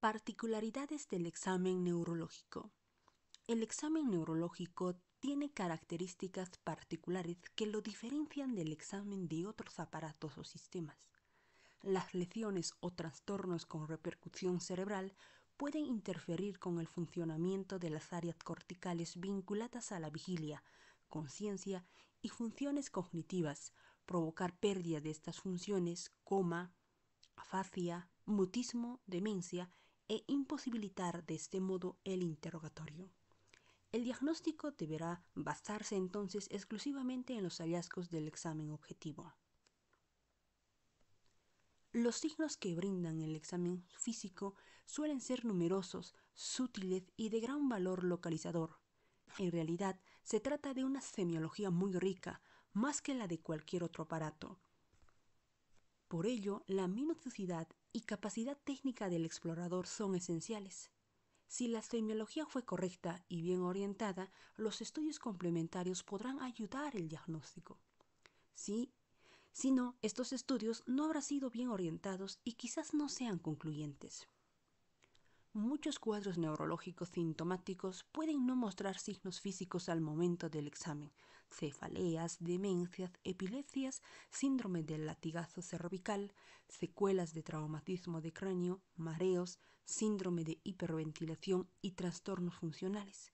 Particularidades del examen neurológico. El examen neurológico tiene características particulares que lo diferencian del examen de otros aparatos o sistemas. Las lesiones o trastornos con repercusión cerebral pueden interferir con el funcionamiento de las áreas corticales vinculadas a la vigilia, conciencia y funciones cognitivas, provocar pérdida de estas funciones, coma, afasia, mutismo, demencia e imposibilitar de este modo el interrogatorio. El diagnóstico deberá basarse entonces exclusivamente en los hallazgos del examen objetivo. Los signos que brindan el examen físico suelen ser numerosos, sutiles y de gran valor localizador. En realidad, se trata de una semiología muy rica, más que la de cualquier otro aparato, por ello, la minuciosidad y capacidad técnica del explorador son esenciales. Si la semiología fue correcta y bien orientada, los estudios complementarios podrán ayudar el diagnóstico. Si, si no, estos estudios no habrán sido bien orientados y quizás no sean concluyentes. Muchos cuadros neurológicos sintomáticos pueden no mostrar signos físicos al momento del examen, cefaleas, demencias, epilepsias, síndrome del latigazo cervical, secuelas de traumatismo de cráneo, mareos, síndrome de hiperventilación y trastornos funcionales.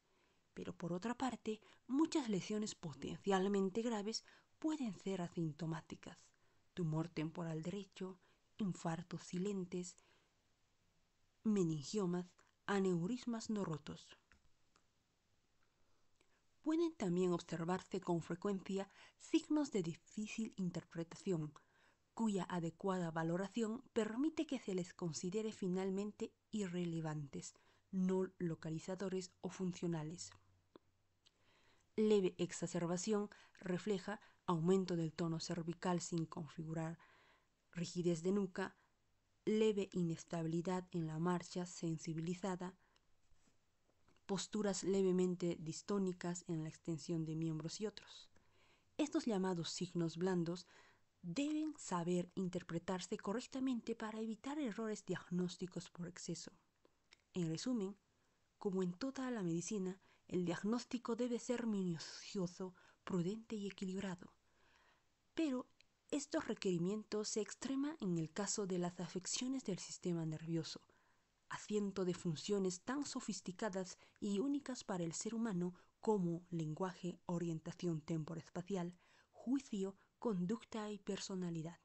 Pero por otra parte, muchas lesiones potencialmente graves pueden ser asintomáticas. Tumor temporal derecho, infartos silentes, meningiomas, aneurismas no rotos pueden también observarse con frecuencia signos de difícil interpretación, cuya adecuada valoración permite que se les considere finalmente irrelevantes, no localizadores o funcionales. Leve exacerbación refleja aumento del tono cervical sin configurar, rigidez de nuca, leve inestabilidad en la marcha sensibilizada, posturas levemente distónicas en la extensión de miembros y otros. Estos llamados signos blandos deben saber interpretarse correctamente para evitar errores diagnósticos por exceso. En resumen, como en toda la medicina, el diagnóstico debe ser minucioso, prudente y equilibrado. Pero estos requerimientos se extreman en el caso de las afecciones del sistema nervioso, Haciendo de funciones tan sofisticadas y únicas para el ser humano como lenguaje orientación espacial, juicio conducta y personalidad